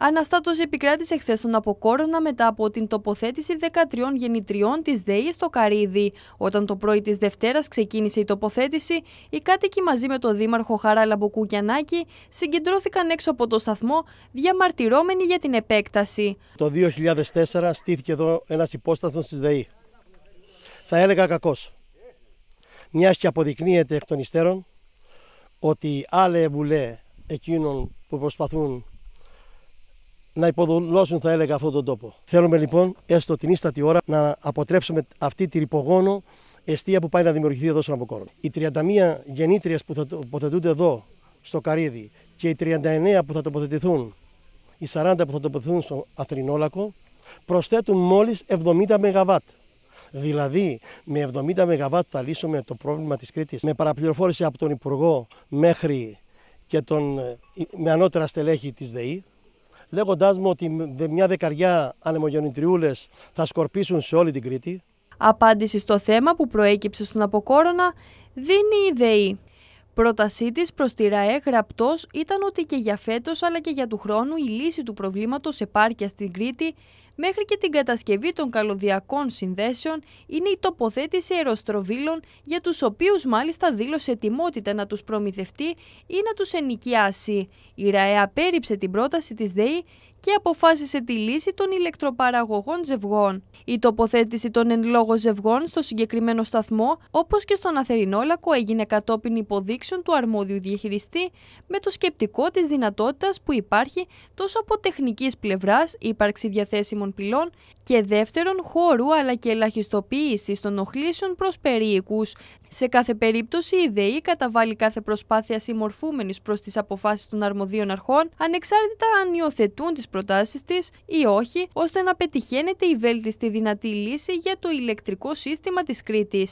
Αναστάτωση επικράτησε χθες τον Αποκόρονα μετά από την τοποθέτηση 13 γεννητριών της ΔΕΗ στο Καρύδι. Όταν το πρωί της Δευτέρας ξεκίνησε η τοποθέτηση, οι κάτοικοι μαζί με τον Δήμαρχο Χαράλα Μποκουκιανάκη συγκεντρώθηκαν έξω από το σταθμό, διαμαρτυρώμενοι για την επέκταση. Το 2004 στήθηκε εδώ ένας υπόσταθμος της ΔΕΗ. Θα έλεγα κακός. Μιας και αποδεικνύεται εκ των υστέρων ότι άλλε βουλέ εκείνων που προσπαθούν να υποδουλώσουν, θα έλεγα, αυτόν τον τόπο. Θέλουμε λοιπόν, έστω την ίστατη ώρα, να αποτρέψουμε αυτή την ρηπογόνο αιστεία που πάει να δημιουργηθεί εδώ στον Αποκόρο. Οι 31 γεννήτριες που θα τοποθετούνται εδώ, στο καρίδι και οι 39 που θα τοποθετηθούν, οι 40 που θα τοποθετηθούν στο Αθρινόλακο, προσθέτουν μόλις 70 ΜΒ. Δηλαδή, με 70 ΜΒ θα λύσουμε το πρόβλημα της Κρήτης. Με παραπληροφόρηση από τον Υπουργό μέχρι και τον, ε, με ανώτερα στελέχη της ΔΕΗ, λέγοντάς μου ότι μια δεκαριά ανεμογεννητριούλες θα σκορπίσουν σε όλη την Κρήτη. Απάντηση στο θέμα που προέκυψε στον Αποκόρονα δίνει η ΔΕΗ. Πρότασή της προς τη ΡΑΕ γραπτός ήταν ότι και για φέτος αλλά και για του χρόνου η λύση του προβλήματος σε πάρκια στην Κρήτη μέχρι και την κατασκευή των καλωδιακών συνδέσεων είναι η τοποθέτηση αεροστροβίλων για τους οποίους μάλιστα δήλωσε ετοιμότητα να τους προμηθευτεί ή να τους ενοικιάσει. Η ΡΑΕ απέρριψε την πρόταση της ΔΕΗ και αποφάσισε τη λύση των ηλεκτροπαραγωγών ζευγών. Η τοποθέτηση των εν λόγω ζευγών στο συγκεκριμένο σταθμό, όπως και στον Αθερινόλακο, έγινε κατόπιν υποδείξεων του αρμόδιου διαχειριστή, με το σκεπτικό της δυνατότητας που υπάρχει τόσο από τεχνικής πλευράς ύπαρξη διαθέσιμων πυλών και δεύτερον χώρου αλλά και ελαχιστοποίηση των οχλήσεων προς περίοικου. Σε κάθε περίπτωση, η ΔΕΗ καταβάλει κάθε προσπάθεια συμμορφούμενης προς τις αποφάσεις των αρμοδίων αρχών, ανεξάρτητα αν υιοθετούν τις προτάσεις της ή όχι, ώστε να πετυχαίνεται η βέλτιστη δυνατή λύση για το ηλεκτρικό σύστημα της Κρήτης.